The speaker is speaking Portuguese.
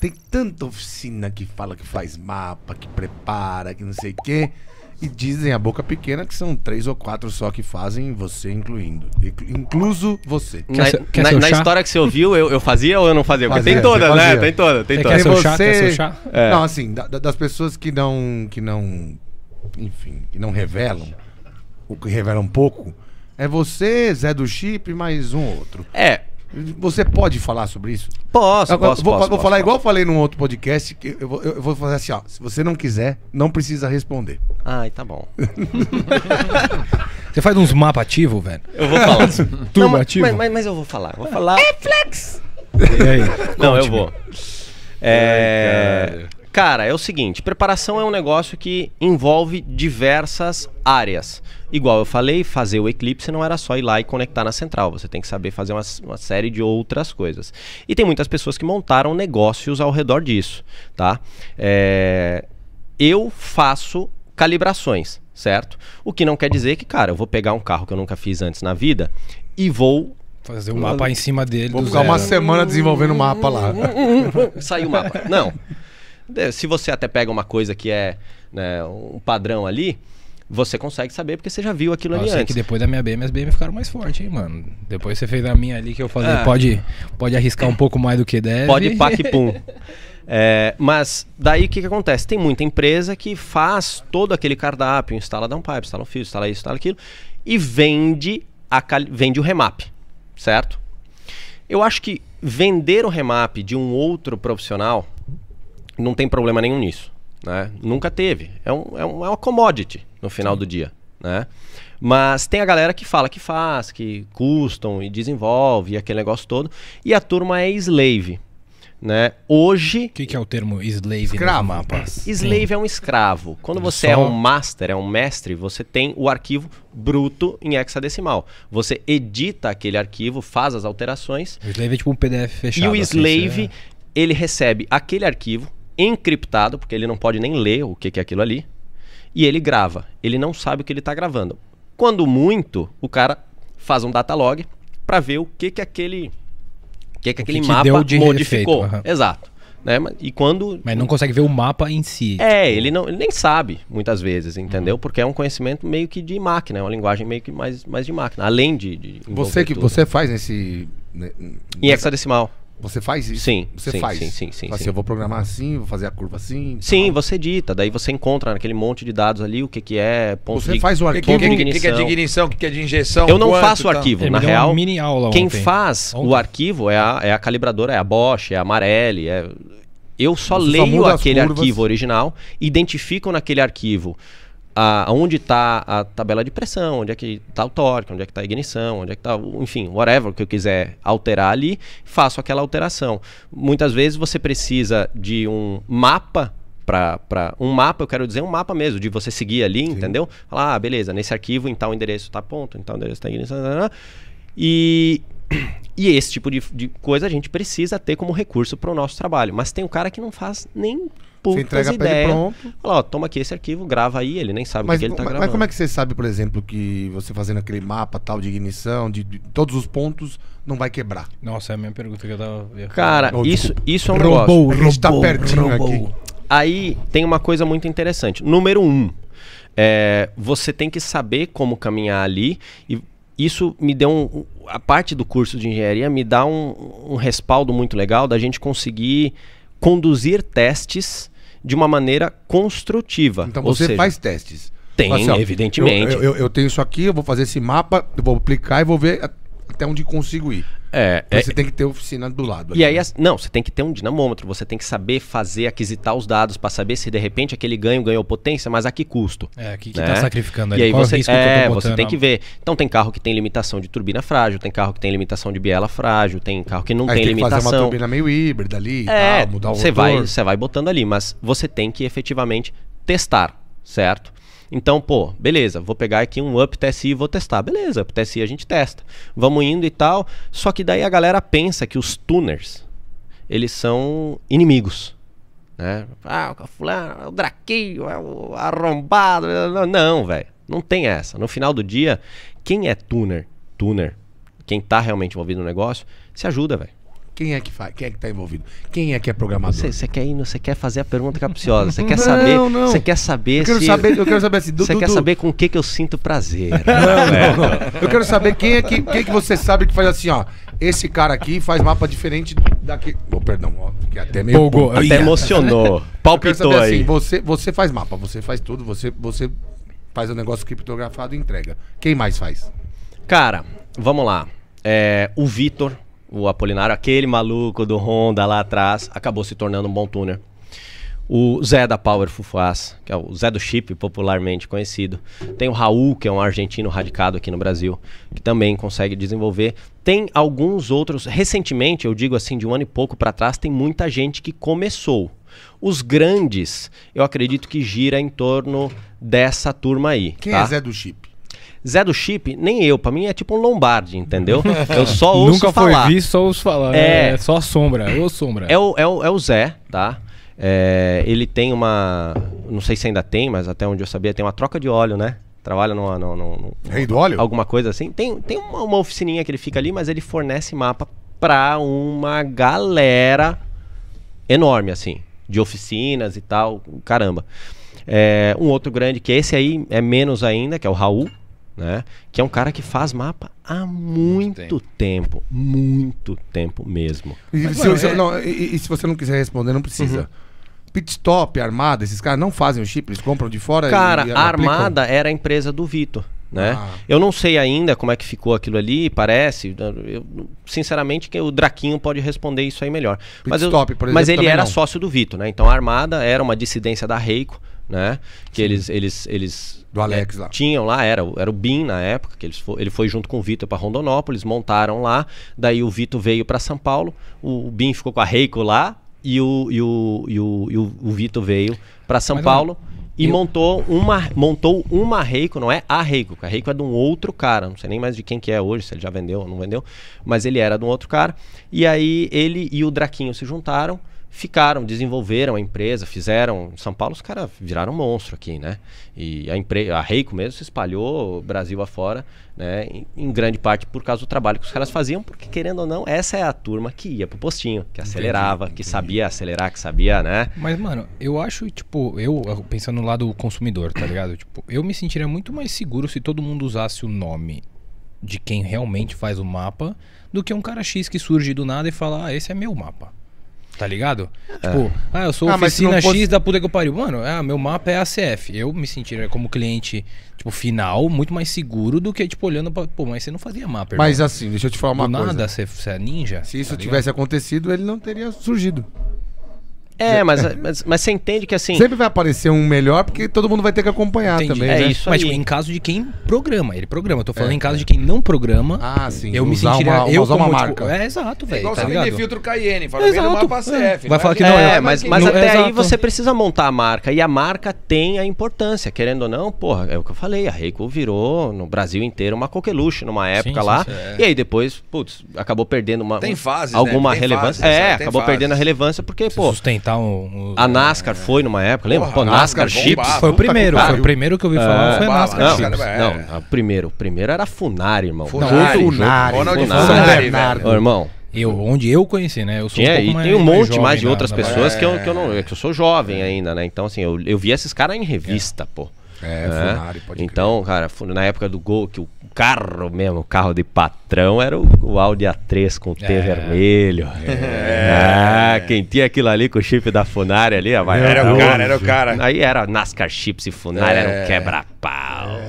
Tem tanta oficina que fala que faz mapa, que prepara, que não sei o quê. E dizem a boca pequena que são três ou quatro só que fazem, você incluindo. Incluso você. Na, ser, na, na história que você ouviu, eu, eu fazia ou eu não fazia? Porque fazia, né? tem todas, né? Tem toda, tem toda. Quer você... chá? Quer chá? É. Não, assim, da, das pessoas que não. que não. Enfim, que não revelam, ou que revelam pouco. É você, Zé do Chip, mais um outro. É. Você pode falar sobre isso? Posso, eu, posso, vou, posso, vou posso, falar posso. igual eu falei num outro podcast, que eu vou, eu vou fazer assim, ó. Se você não quiser, não precisa responder. Ai, tá bom. você faz uns mapas ativos, velho? Eu vou falar. Turma não, ativo? Mas, mas, mas, eu vou falar. Vou falar. É flex! E aí? Não, eu vou. É... Cara, é o seguinte: preparação é um negócio que envolve diversas áreas. Igual eu falei, fazer o eclipse não era só ir lá e conectar na central. Você tem que saber fazer uma, uma série de outras coisas. E tem muitas pessoas que montaram negócios ao redor disso, tá? É... Eu faço calibrações, certo? O que não quer dizer que, cara, eu vou pegar um carro que eu nunca fiz antes na vida e vou Fazer um mapa em cima dele. Vou ficar zero. uma semana desenvolvendo o mapa lá. Saiu o mapa. Não. É, se você até pega uma coisa que é né, um padrão ali, você consegue saber porque você já viu aquilo eu ali sei antes. que depois da minha BM, as BM ficaram mais fortes, hein, mano. Depois você fez a minha ali que eu falei, ah. pode, pode arriscar um pouco mais do que deve. Pode pá que pum. É, mas daí o que, que acontece? Tem muita empresa que faz todo aquele cardápio, instala downpipe, instala um fio, instala isso, instala aquilo, e vende, a, vende o remap, certo? Eu acho que vender o remap de um outro profissional não tem problema nenhum nisso. Né? Nunca teve. É, um, é, um, é uma commodity no final do dia. Né? Mas tem a galera que fala que faz, que custom e desenvolve e aquele negócio todo. E a turma é slave. Né? Hoje. O que, que, é o termo slave? Escravo, rapaz. É, slave Sim. é um escravo. Quando você é Só... é um master, é um mestre, você tem o arquivo bruto em hexadecimal. Você edita aquele arquivo, faz as alterações. O slave é tipo um PDF fechado. E o assim, slave, ele recebe aquele arquivo encriptado, porque ele não pode nem ler o que, que é aquilo ali, e ele grava. Ele não sabe o que ele está gravando. Quando muito, o cara faz um data log para ver o que, que aquele, que que aquele que mapa de modificou. Refeito, uhum. Exato. Né? E quando. Mas não consegue ver o mapa em si. É, ele, não, ele nem sabe, muitas vezes, entendeu? Uhum. Porque é um conhecimento meio que de máquina, é uma linguagem meio que mais, mais de máquina, além de. de você que tudo. você faz nesse. Né, em hexadecimal. Você faz isso? Sim. Você sim, faz? Sim, sim, sim, assim, sim. Eu vou programar assim, vou fazer a curva assim. Tá sim, tal. você edita. Daí você encontra naquele monte de dados ali o que, que é. Ponto você de, faz o arquivo. O que, que, que, é de ignição, é o que, que é de injeção. Eu não quanto, faço o tá? arquivo. na real, mini aula quem ontem. faz ontem. o arquivo é a, é a calibradora, é a Bosch, é a Marelli. É... Eu só você leio só aquele arquivo original, identifico naquele arquivo a, onde está a tabela de pressão, onde é que está o torque, onde é que está a ignição, onde é que está, enfim, whatever que eu quiser alterar ali, faço aquela alteração. Muitas vezes você precisa de um mapa para um mapa, eu quero dizer um mapa mesmo, de você seguir ali, Sim. entendeu? Falar, ah, beleza, nesse arquivo em tal endereço está ponto, em tal endereço está ignição, e e esse tipo de, de, coisa a gente precisa ter como recurso para o nosso trabalho. Mas tem um cara que não faz nem poucas entrega ideias. Fala, ó, toma aqui esse arquivo, grava aí, ele nem sabe mas, o que ele está gravando. Mas como é que você sabe, por exemplo, que você fazendo aquele mapa tal de ignição, de, de todos os pontos, não vai quebrar? Nossa, é a minha pergunta que eu tava... Cara, oh, isso, isso é um robô, negócio. Robô, a gente tá pertinho robô. aqui. Aí tem uma coisa muito interessante. Número um, é, você tem que saber como caminhar ali e isso me deu um, a parte do curso de engenharia me dá um, um respaldo muito legal da gente conseguir conduzir testes de uma maneira construtiva. Então você seja, faz testes. Tem, assim, ó, evidentemente. Eu, eu, eu, tenho isso aqui, eu vou fazer esse mapa, eu vou aplicar e vou ver até onde consigo ir. É, é, você tem que ter oficina do lado. E ali. aí, né? não, você tem que ter um dinamômetro, você tem que saber fazer, aquisitar os dados para saber se de repente aquele ganho ganhou potência, mas a que custo? É, que, que né? tá sacrificando ali. E aí Qual você, é, você tem que ver. Então tem carro que tem limitação de turbina frágil, tem carro que tem limitação de biela frágil, tem carro que não aí tem, tem limitação. Fazer uma turbina meio híbrida ali, é, tal, mudar o você vai, você vai botando ali, mas você tem que efetivamente testar, certo? Então, pô, beleza, vou pegar aqui um up TSI e vou testar. Beleza, up TSI a gente testa. Vamos indo e tal. Só que daí a galera pensa que os tuners, eles são inimigos. Né? Ah, o fulano, é o draqueio, é o arrombado. Não, velho. Não tem essa. No final do dia, quem é tuner, tuner, quem tá realmente envolvido no negócio, se ajuda, velho. Quem é que faz? Quem é que está envolvido? Quem é que é programador? Você, quer ir, você quer fazer a pergunta capciosa, você quer não, saber, não. você quer saber eu quero se saber, eu quero saber se. Assim, você quer saber com o que que eu sinto prazer. Não, não, não, Eu quero saber quem é que quem é que você sabe que faz assim, ó. Esse cara aqui faz mapa diferente daqui. Oh, perdão, ó, que até meio até emocionou. Palpitou assim, aí. Assim, você você faz mapa, você faz tudo, você você faz o um negócio criptografado e entrega. Quem mais faz? Cara, vamos lá. É, o Vitor, o Apolinário, aquele maluco do Honda lá atrás, acabou se tornando um bom tuner. O Zé da Power Fufaz, que é o Zé do Chip, popularmente conhecido. Tem o Raul, que é um argentino radicado aqui no Brasil, que também consegue desenvolver. Tem alguns outros, recentemente, eu digo assim, de um ano e pouco para trás, tem muita gente que começou. Os grandes, eu acredito que gira em torno dessa turma aí. Quem é tá? é Zé do Chip? Zé do Chip, nem eu. Pra mim é tipo um Lombardi, entendeu? Eu só ouço Nunca falar. Nunca foi visto, só ouço falar. É, é só sombra. Ô, sombra. É o, é o, é o Zé, tá? É, ele tem uma. Não sei se ainda tem, mas até onde eu sabia, tem uma troca de óleo, né? Trabalha no no numa, Rei do óleo? Alguma coisa assim. Tem, tem uma, uma oficininha que ele fica ali, mas ele fornece mapa pra uma galera enorme, assim. De oficinas e tal. Caramba. É, um outro grande, que esse aí é menos ainda, que é o Raul, né? Que é um cara que faz mapa há muito, muito tempo. tempo. muito tempo mesmo. E, Mas, se, é... não, e, e, se você não quiser responder, não precisa. Uhum. Pit stop, armada, esses caras não fazem o chip, eles compram de fora. Cara, e, a armada era a empresa do Vitor. Né? Ah. Eu não sei ainda como é que ficou aquilo ali, parece. Né? Eu, sinceramente, que o Draquinho pode responder isso aí melhor. Pit mas, eu, por exemplo, mas ele era não. sócio do Vitor, né? Então a Armada era uma dissidência da Reiko, né? Que Sim. eles, eles, eles do né, Alex é, lá. tinham lá, era, era o Bin na época, que eles ele foi junto com o Vitor para Rondonópolis, montaram lá, daí o Vitor veio para São Paulo, o, o ficou com a Reiko lá e o, e o, e o, e o, o Vitor veio para São Mas Paulo. Não e eu... montou uma montou uma Reiko, não é a Reiko, a Reiko é de um outro cara, não sei nem mais de quem que é hoje, se ele já vendeu ou não vendeu, mas ele era de um outro cara. E aí ele e o Draquinho se juntaram ficaram, desenvolveram a empresa, fizeram. São Paulo, os caras viraram um monstro aqui, né? E a, empre... a Reiko mesmo se espalhou Brasil afora, né? Em, em, grande parte por causa do trabalho que os caras faziam, porque querendo ou não, essa é a turma que ia pro postinho, que acelerava, entendi, entendi. que sabia acelerar, que sabia, né? Mas, mano, eu acho, tipo, eu, pensando no lado consumidor, tá ligado? Tipo, eu me sentiria muito mais seguro se todo mundo usasse o nome de quem realmente faz o mapa do que um cara X que surge do nada e fala, ah, esse é meu mapa. Tá ligado? É. Tipo, ah, eu sou ah, oficina X da puta que eu pariu. Mano, ah, meu mapa é a CF Eu me sentiria como cliente, tipo, final, muito mais seguro do que, tipo, olhando pra. Pô, mas você não fazia mapa, irmão. Mas assim, deixa eu te falar uma Do coisa. nada, você, você é ninja. Se tá isso tá tivesse acontecido, ele não teria surgido. É, mas, mas, mas você entende que assim. Sempre vai aparecer um melhor, porque todo mundo vai ter que acompanhar Entendi. também. É né? isso Mas tipo, aí. tipo, em caso de quem programa, ele programa. Eu tô é, falando É. em caso de quem não programa. Ah, sim. Eu me Usar sentiria. uma- eu usar uma tipo, marca. é exato, É velho. igual Tá você vender filtro Cayenne. Fala, Exato, Exato, mapa é. CF. Vai né? falar que não é, mas, mas não- até aí você precisa montar a marca. E a marca tem a importância, querendo ou não, porra, é o que eu falei. A Reiko virou no Brasil inteiro uma coqueluche numa época sim, lá. sim, é. E aí depois, putz, acabou perdendo uma. Tem fase, né? alguma relevância. é, acabou perdendo a relevância porque, pô, um, um, a NASCAR é... foi numa época, lembra? Porra, Pô, NASCAR, Chips. Foi o primeiro, foi o primeiro que eu vi falar, é, foi a NASCAR não, Chips. Não, o primeiro. O primeiro era Funari, irmão. Funari. Funari. Funari. Funari. Funari. Ô, irmão, eu, onde eu conheci, né? Eu sou Tinha, um e tem um monte mais de outras pessoas é, que, eu, que eu não. É que eu sou jovem é. ainda, né? Então, assim, eu, eu vi esses caras em revista, é. pô. É, né? Funari, pode Então, crer. cara, na época do gol, que o carro mesmo, o carro de patrão era o atual dia 3 com o T é. vermelho. É. Ah, quem tinha aquilo ali com o chip da Funari ali, a Era o cara, era o cara. Aí era NASCAR Chips e Funari, era um é. quebra-pau.